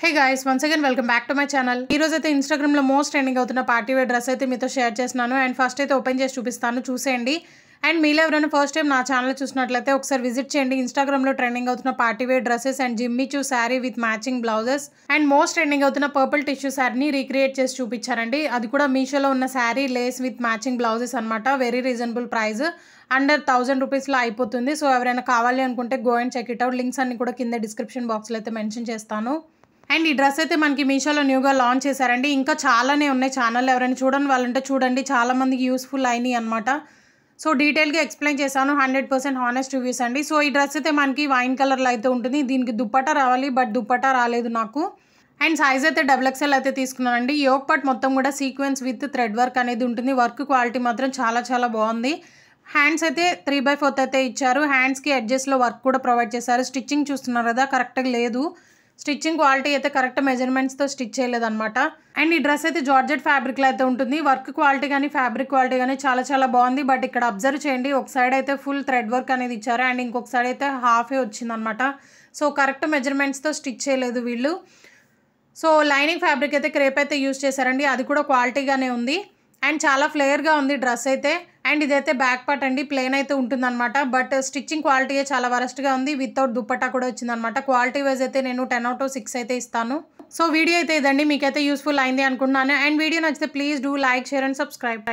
hey guys once again welcome back to my channel ఈ రోజు అయితే ఇన్స్టాగ్రామ్లో మోస్ట్ ట్రెండింగ్ అవుతున్న పార్టీ వేర్ డ్రెస్ అయితే మీతో షేర్ చేస్తున్నాను అండ్ ఫస్ట్ అయితే ఓపెన్ చేసి చూపిస్తాను చూసేయండి అండ్ మీలో ఎవరైనా ఫస్ట్ టైం నా ఛానల్ చూసినట్లయితే ఒకసారి విజిట్ చేయండి ఇన్స్టాగ్రామ్లో ట్రెండింగ్ అవుతున్న party wear dresses and Jimmy Choo sari with matching blouses and most trending అవుతున్న పర్పుల్ టిష్యూ శారీని రీక్రియేట్ చేసి చూపించారండి అది కూడా మీషోలో ఉన్న sari lace with matching blouses అనమాట very reasonable price under thousand రూపీస్లో అయిపోతుంది సో ఎవరైనా కావాలి అనుకుంటే go and check it out links అన్ని కూడా కింద డిస్క్రిప్షన్ బాక్స్లో అయితే మెన్షన్ చేస్తాను అండ్ ఈ డ్రెస్ అయితే మనకి మీషోలో న్యూగా లాంచ్ చేశారండి ఇంకా చాలానే ఉన్నాయి ఛానల్ ఎవరైనా చూడని వాళ్ళంటే చూడండి చాలామందికి యూస్ఫుల్ అయినాయి అనమాట సో డీటెయిల్గా ఎక్స్ప్లెయిన్ చేశాను హండ్రెడ్ పర్సెంట్ హానెస్ట్ రివ్యూస్ అండి సో ఈ డ్రెస్ అయితే మనకి వైన్ కలర్లో అయితే ఉంటుంది దీనికి దుప్పటా రావాలి బట్ దుప్పటా రాలేదు నాకు అండ్ సైజ్ అయితే డబుల్ ఎక్స్ఎల్ అయితే తీసుకున్నానండి యోగ్ పట్ మొత్తం కూడా సీక్వెన్స్ విత్ థ్రెడ్ వర్క్ అనేది ఉంటుంది వర్క్ క్వాలిటీ మాత్రం చాలా చాలా బాగుంది హ్యాండ్స్ అయితే త్రీ బై ఫోర్త్ అయితే ఇచ్చారు హ్యాండ్స్కి అడ్జస్ట్లో వర్క్ కూడా ప్రొవైడ్ చేశారు స్టిచ్చింగ్ చూస్తున్నారు కదా కరెక్ట్గా లేదు స్టిచ్చింగ్ క్వాలిటీ అయితే కరెక్ట్ మెజర్మెంట్స్తో స్టిచ్ చేయలేదు అనమాట అండ్ ఈ డ్రెస్ అయితే జార్జెట్ ఫ్యాబ్రిక్లో అయితే ఉంటుంది వర్క్ క్వాలిటీ కానీ ఫ్యాబ్రిక్ క్వాలిటీ కానీ చాలా చాలా బాగుంది బట్ ఇక్కడ అబ్జర్వ్ చేయండి ఒక సైడ్ అయితే ఫుల్ థ్రెడ్ వర్క్ అనేది ఇచ్చారు అండ్ ఇంకొక సైడ్ అయితే హాఫే వచ్చిందనమాట సో కరెక్ట్ మెజర్మెంట్స్తో స్టిచ్ చేయలేదు వీళ్ళు సో లైనింగ్ ఫ్యాబ్రిక్ అయితే క్రేప్ అయితే యూజ్ చేశారండి అది కూడా క్వాలిటీగానే ఉంది అండ్ చాలా ఫ్లేయర్గా ఉంది డ్రెస్ అయితే అండ్ ఇదైతే బ్యాక్ పార్ట్ అండి ప్లెయిన్ అయితే ఉంటుందన్నమాట బట్ స్టిచ్చింగ్ క్వాలిటీయే చాలా వరస్ట్గా ఉంది వితౌట్ దుప్పట్టా కూడా వచ్చిందనమాట క్వాలిటీ వైజ్ అయితే నేను టెన్ అవుట్ సిక్స్ అయితే ఇస్తాను సో వీడియో అయితే ఇదండి మీకైతే యూస్ఫుల్ అయింది అనుకున్నాను అండ్ వీడియో నచ్చితే please do like share and subscribe